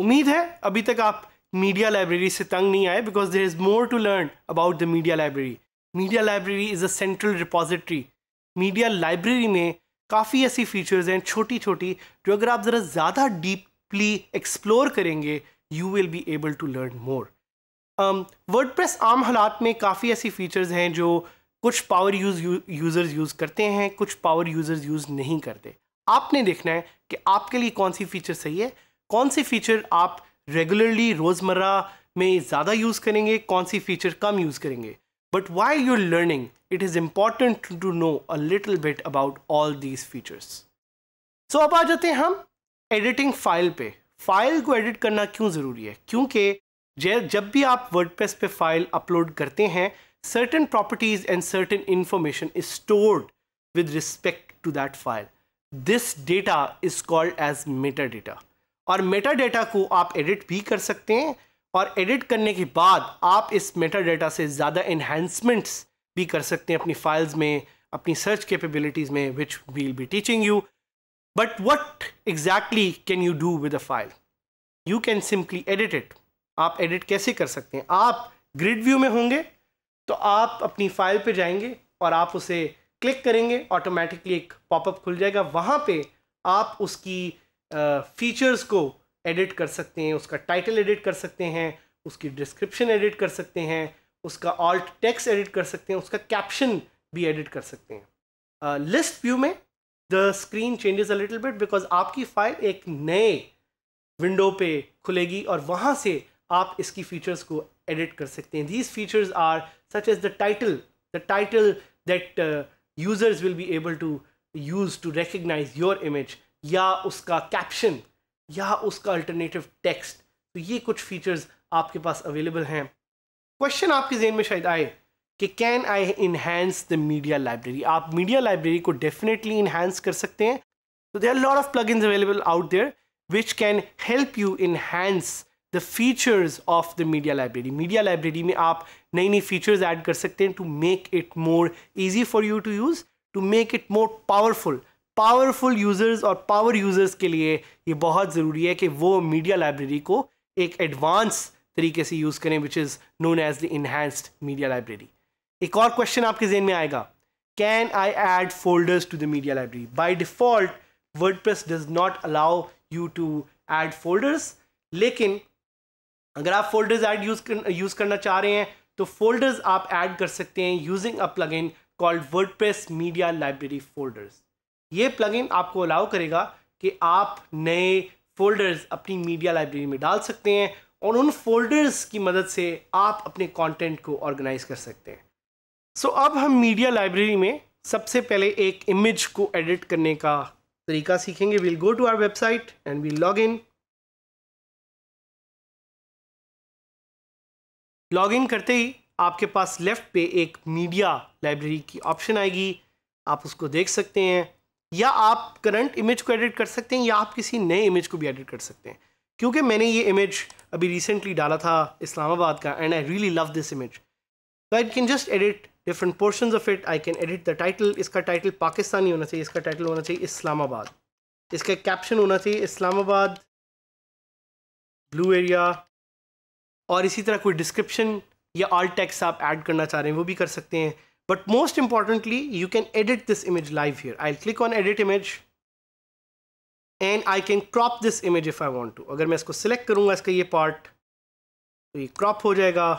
उम्मीद है अभी तक आप मीडिया लाइब्रेरी से तंग नहीं आए because there is more to learn about the media library media library is a central repository media library में काफ़ी ऐसी फीचर्स हैं छोटी छोटी जो अगर आप ज़रा ज़्यादा डीपली एक्सप्लोर करेंगे you will be able to learn more word आम हालात में काफ़ी ऐसी फीचर्स हैं जो कुछ पावर यूज यूज़र्स यूज़ करते हैं कुछ पावर यूज़र्स यूज़ नहीं करते आपने देखना है कि आपके लिए कौन सी फीचर सही है कौन से फीचर आप रेगुलरली रोज़मर्रा में ज़्यादा यूज़ करेंगे कौन सी फीचर कम यूज़ करेंगे but while you're learning it is important to know a little bit about all these features so अब आ जाते हैं हम एडिटिंग फाइल पे फाइल को एडिट करना क्यों ज़रूरी है क्योंकि जब भी आप वर्डप्रेस पे फाइल अपलोड करते हैं certain properties and certain information is stored with respect to that file this data is called as meta data और मेटा डेटा को आप एडिट भी कर सकते हैं और एडिट करने के बाद आप इस मेटा डेटा से ज़्यादा इन्हेंसमेंट्स भी कर सकते हैं अपनी फाइल्स में अपनी सर्च कैपेबिलिटीज़ में which we'll be teaching you but what exactly can you do with a file you can simply edit it आप एडिट कैसे कर सकते हैं आप ग्रिड व्यू में होंगे तो आप अपनी फाइल पर जाएंगे और आप उसे क्लिक करेंगे ऑटोमेटिकली एक पॉपअप खुल जाएगा वहाँ पे आप उसकी फीचर्स को एडिट कर सकते हैं उसका टाइटल एडिट कर सकते हैं उसकी डिस्क्रिप्शन एडिट कर सकते हैं उसका ऑल्ट टेक्स एडिट कर सकते हैं उसका कैप्शन भी एडिट कर सकते हैं लिस्ट व्यू में the screen changes a little bit because आपकी फाइल एक नए विंडो पे खुलेगी और वहाँ से आप इसकी फीचर्स को एडिट कर सकते हैं these features are such as the title the title that users will be able to use to recognize your image या उसका कैप्शन या उसका अल्टरनेटिव टेक्स्ट तो ये कुछ फीचर्स आपके पास अवेलेबल हैं क्वेश्चन आपके जेन में शायद आए कि can I enhance the media library आप मीडिया लाइब्रेरी को डेफिनेटली इन्हेंस कर सकते हैं तो there lot of plugin available out there which can help you enhance the features of the media library media library में आप नई नई फीचर्स ऐड कर सकते हैं to make it more easy for you to use to make it more powerful powerful users और power users के लिए ये बहुत ज़रूरी है कि वो मीडिया लाइब्रेरी को एक एडवांस तरीके से यूज़ करें which is known as the enhanced media library एक और क्वेश्चन आपके जेन में आएगा can I add folders to the media library by default WordPress does not allow you to add folders लेकिन अगर आप फोल्डर्स एड यूज़ यूज़ करना चाह रहे हैं तो फोल्डर्स आप ऐड कर सकते हैं using a plugin called WordPress media library folders ये प्लगइन आपको अलाउ करेगा कि आप नए फोल्डर्स अपनी मीडिया लाइब्रेरी में डाल सकते हैं और उन फोल्डर्स की मदद से आप अपने कंटेंट को ऑर्गेनाइज कर सकते हैं सो so, अब हम मीडिया लाइब्रेरी में सबसे पहले एक इमेज को एडिट करने का तरीका सीखेंगे will go to our website and will log in log in करते ही आपके पास लेफ्ट पे एक मीडिया लाइब्रेरी की ऑप्शन आएगी आप उसको देख सकते हैं या आप करंट इमेज को एडिट कर सकते हैं या आप किसी नए इमेज को भी एडिट कर सकते हैं क्योंकि मैंने ये इमेज अभी रिसेंटली डाला था इस्लामाबाद का and I really love this image तो I can just edit different portion of it I can edit the title इसका टाइटल पाकिस्तानी होना चाहिए इसका टाइटल होना चाहिए इस्लामाबाद इसका कैप्शन होना चाहिए इस्लामाबाद ब्लू एरिया और इसी तरह कोई डिस्क्रिप्शन या ऑल टैक्स आप ऐड करना चाह रहे हैं वो भी कर सकते हैं But most importantly, you can edit this image live here. I'll click on edit image and I can crop this image if I want to. अगर मैं इसको select करूँगा इसका ये part तो ये crop हो जाएगा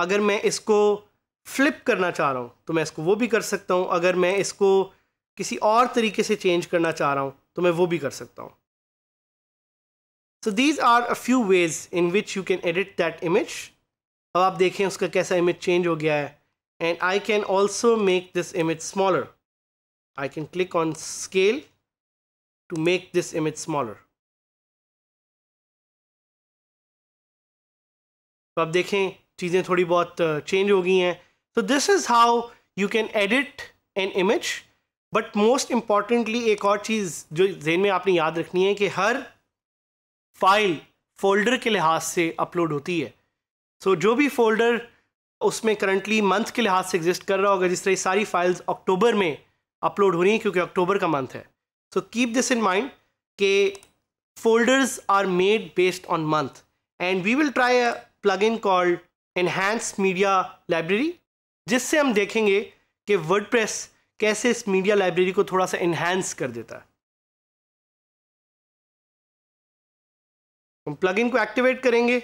अगर मैं इसको flip करना चाह रहा हूँ तो मैं इसको वो भी कर सकता हूँ अगर मैं इसको किसी और तरीके से change करना चाह रहा हूँ तो मैं वो भी कर सकता हूँ So these are a few ways in which you can edit that image अब आप देखें उसका कैसा इमेज चेंज हो गया है and I can also make this image smaller I can click on scale to make this image smaller तो आप देखें चीज़ें थोड़ी बहुत चेंज uh, हो गई हैं तो this is how you can edit an image but most importantly एक और चीज़ जो जहन में आपने याद रखनी है कि हर फाइल फोल्डर के लिहाज से अपलोड होती है सो so, जो भी फोल्डर उसमें करंटली मंथ के लिहाज से एग्जिस्ट कर रहा होगा जिस तरह सारी फाइल्स अक्टूबर में अपलोड हो रही हैं क्योंकि अक्टूबर का मंथ है so keep this in mind के folders are made based on month and we will try a plugin called enhance media library जिससे हम देखेंगे कि वर्ड कैसे इस मीडिया लाइब्रेरी को थोड़ा सा इन्हेंस कर देता है हम प्लगइन को एक्टिवेट करेंगे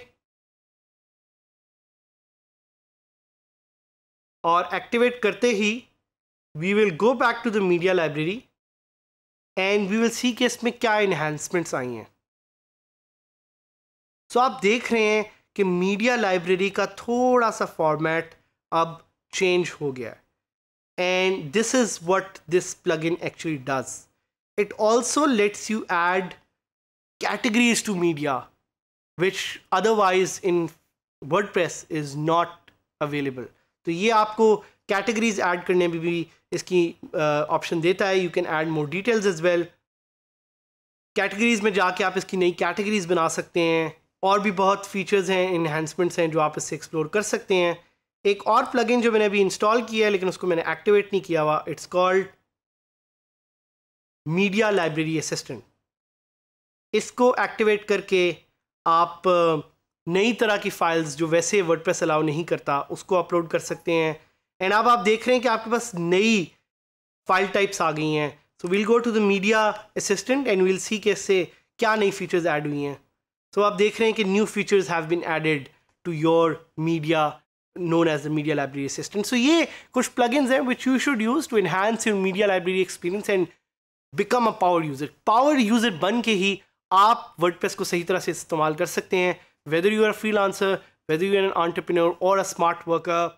और एक्टिवेट करते ही we will go back to the media library and we will see कि इसमें क्या इन्हेंसमेंट्स आई हैं सो so, आप देख रहे हैं कि मीडिया लाइब्रेरी का थोड़ा सा फॉर्मेट अब चेंज हो गया है and this is what this plugin actually does also lets you add categories to media which otherwise in WordPress is not available तो ये आपको कैटेगरीज ऐड करने में भी इसकी ऑप्शन uh, देता है you can add more details as well categories में जाके आप इसकी नई कैटेगरीज बना सकते हैं और भी बहुत फीचर्स हैं इन्हेंसमेंट्स हैं जो आप इससे एक्सप्लोर कर सकते हैं एक और प्लगइन जो मैंने अभी इंस्टॉल किया है लेकिन उसको मैंने एक्टिवेट नहीं किया हुआ it's called media library assistant इसको एक्टिवेट करके आप नई तरह की फाइल्स जो वैसे प्रेस अलाउ नहीं करता उसको अपलोड कर सकते हैं एंड अब आप देख रहे हैं कि आपके पास नई फाइल टाइप्स आ गई हैं so we'll go to the media assistant and we'll see कैसे क्या नई फीचर्स ऐड हुई हैं सो आप देख रहे हैं कि new features have been added to your media known as the media library assistant so ये कुछ plugins हैं which you should use to enhance your media library experience and become a power user power user बन के ही आप word को सही तरह से इस्तेमाल कर सकते हैं whether you are a freelancer, whether you're an entrepreneur or a smart worker,